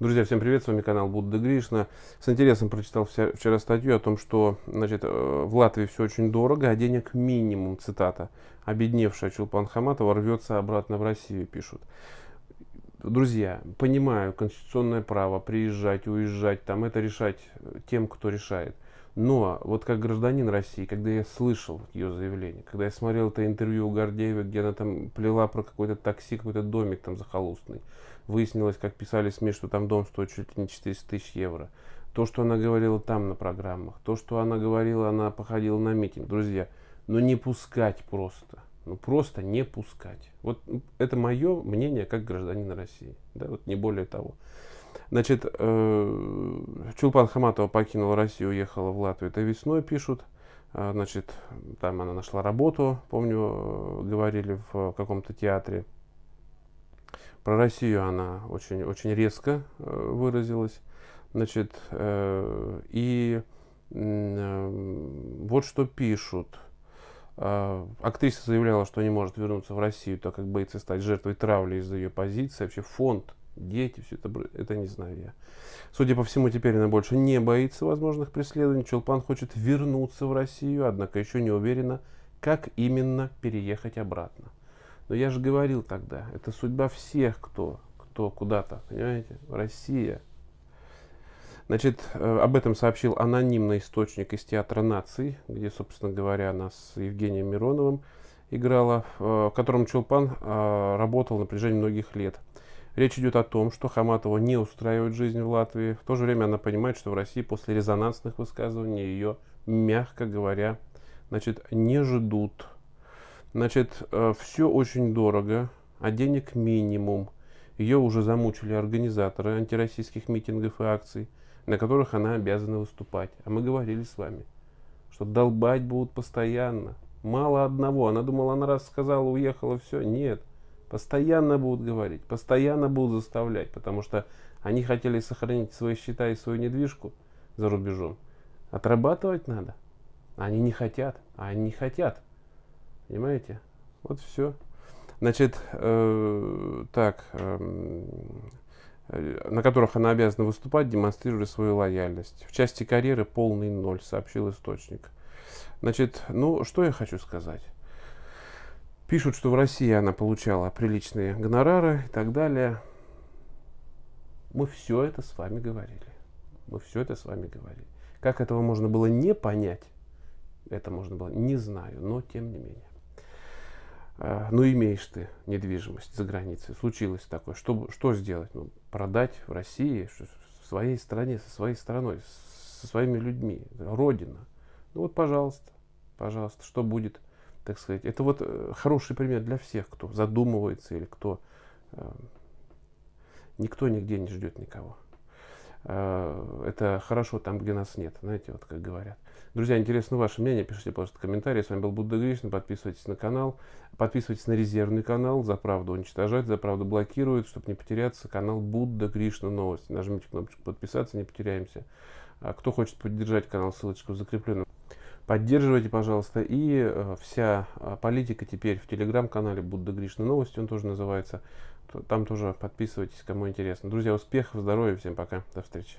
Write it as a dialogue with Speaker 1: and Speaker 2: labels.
Speaker 1: Друзья, всем привет, с вами канал Будда Гришна. С интересом прочитал вчера статью о том, что значит, э, в Латвии все очень дорого, а денег минимум, цитата. Обедневшая Чулпан Хаматова рвется обратно в Россию, пишут. Друзья, понимаю, конституционное право приезжать, уезжать, там это решать э, тем, кто решает. Но вот как гражданин России, когда я слышал ее заявление, когда я смотрел это интервью у Гордеева, где она там плела про какой-то такси, какой-то домик там захолустный, Выяснилось, как писали СМИ, что там дом стоит чуть ли не 400 тысяч евро. То, что она говорила там на программах, то, что она говорила, она походила на митинг. Друзья, но ну не пускать просто. Ну просто не пускать. Вот это мое мнение как гражданина России. Да, вот не более того. Значит, э, Чулпан Хаматова покинула Россию, уехала в Латвию. Это весной пишут. А, значит, там она нашла работу, помню, э, говорили в каком-то театре про Россию она очень, очень резко э, выразилась. Значит, э, и вот что пишут. Э, актриса заявляла, что не может вернуться в Россию, так как боится стать жертвой травли из-за ее позиции. Вообще фонд, дети, все это, это не знаю я. Судя по всему, теперь она больше не боится возможных преследований. Челпан хочет вернуться в Россию, однако еще не уверена, как именно переехать обратно. Но я же говорил тогда, это судьба всех, кто, кто куда-то, понимаете? Россия. Значит, э, об этом сообщил анонимный источник из Театра наций, где, собственно говоря, нас с Евгением Мироновым играла, э, в котором Чулпан э, работал на протяжении многих лет. Речь идет о том, что Хаматова не устраивает жизнь в Латвии. В то же время она понимает, что в России после резонансных высказываний ее, мягко говоря, значит, не ждут Значит, э, все очень дорого, а денег минимум. Ее уже замучили организаторы антироссийских митингов и акций, на которых она обязана выступать. А мы говорили с вами, что долбать будут постоянно. Мало одного. Она думала, она раз сказала, уехала, все. Нет. Постоянно будут говорить, постоянно будут заставлять, потому что они хотели сохранить свои счета и свою недвижку за рубежом. Отрабатывать надо. Они не хотят, а они не хотят. Понимаете? Вот все. Значит, э, так, эм, э, на которых она обязана выступать, демонстрируя свою лояльность. В части карьеры полный ноль, сообщил источник. Значит, ну, что я хочу сказать? Пишут, что в России она получала приличные гонорары и так далее. Мы все это с вами говорили. Мы все это с вами говорили. Как этого можно было не понять, это можно было, не знаю, но тем не менее. Э, ну, имеешь ты недвижимость за границей. Случилось такое. Что, что сделать? Ну, продать в России, в своей стране, со своей страной, со своими людьми. Родина. Ну вот, пожалуйста, пожалуйста, что будет, так сказать. Это вот э, хороший пример для всех, кто задумывается или кто... Э, никто нигде не ждет никого. Э, это хорошо там, где нас нет, знаете, вот как говорят. Друзья, интересно ваше мнение, пишите, пожалуйста, комментарии. С вами был Будда Гришна, подписывайтесь на канал, подписывайтесь на резервный канал, за правду уничтожать, за правду блокируют, чтобы не потеряться, канал Будда Гришна Новости. Нажмите кнопочку подписаться, не потеряемся. А кто хочет поддержать канал, ссылочка в закрепленном Поддерживайте, пожалуйста. И э, вся э, политика теперь в телеграм-канале Будда Гришны Новости, он тоже называется. Там тоже подписывайтесь, кому интересно. Друзья, успехов, здоровья, всем пока, до встречи.